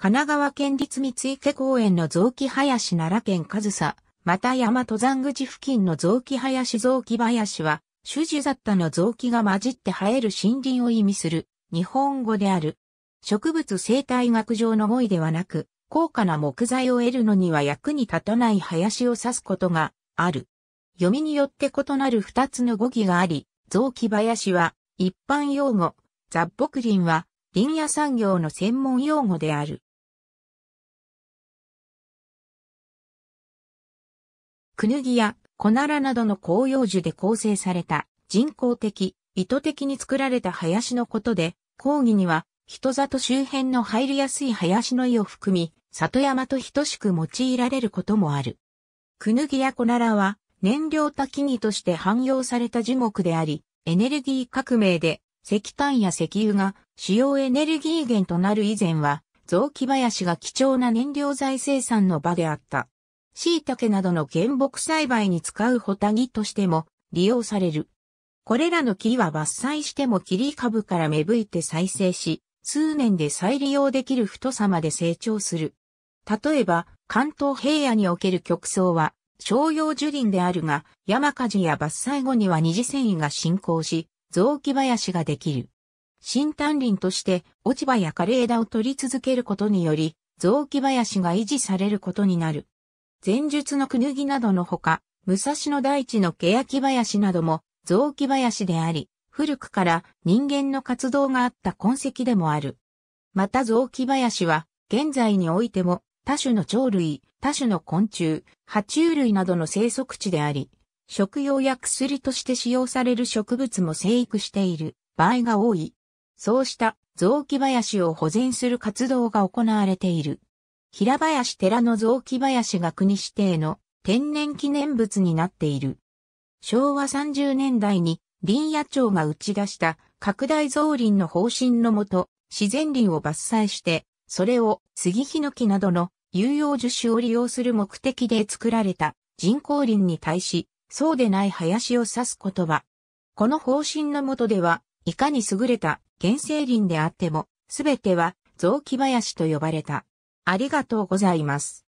神奈川県立三池公園の雑木林奈良県上総、また山登山口付近の雑木林雑木林は、種樹雑多の雑木が混じって生える森林を意味する、日本語である。植物生態学上の語彙ではなく、高価な木材を得るのには役に立たない林を指すことがある。読みによって異なる二つの語彙があり、雑木林は一般用語、雑木林は林野産業の専門用語である。クヌギやコナラなどの広葉樹で構成された人工的、意図的に作られた林のことで、講義には人里周辺の入りやすい林の意を含み、里山と等しく用いられることもある。クヌギやコナラは燃料多木として汎用された樹木であり、エネルギー革命で石炭や石油が主要エネルギー源となる以前は、雑木林が貴重な燃料財生産の場であった。椎茸などの原木栽培に使うホタギとしても利用される。これらの木は伐採しても切り株から芽吹いて再生し、数年で再利用できる太さまで成長する。例えば、関東平野における極層は、商用樹林であるが、山火事や伐採後には二次繊維が進行し、雑木林ができる。新丹林として落ち葉や枯れ枝を取り続けることにより、雑木林が維持されることになる。前述のクヌギなどのほか、武蔵野大地の欅林なども雑木林であり、古くから人間の活動があった痕跡でもある。また雑木林は、現在においても多種の鳥類、多種の昆虫、爬虫類などの生息地であり、食用や薬として使用される植物も生育している場合が多い。そうした雑木林を保全する活動が行われている。平林寺の雑木林が国指定の天然記念物になっている。昭和30年代に林野町が打ち出した拡大造林の方針のもと、自然林を伐採して、それを杉ヒノキなどの有用樹種を利用する目的で作られた人工林に対し、そうでない林を指す言葉。この方針のもとでは、いかに優れた原生林であっても、すべては雑木林と呼ばれた。ありがとうございます。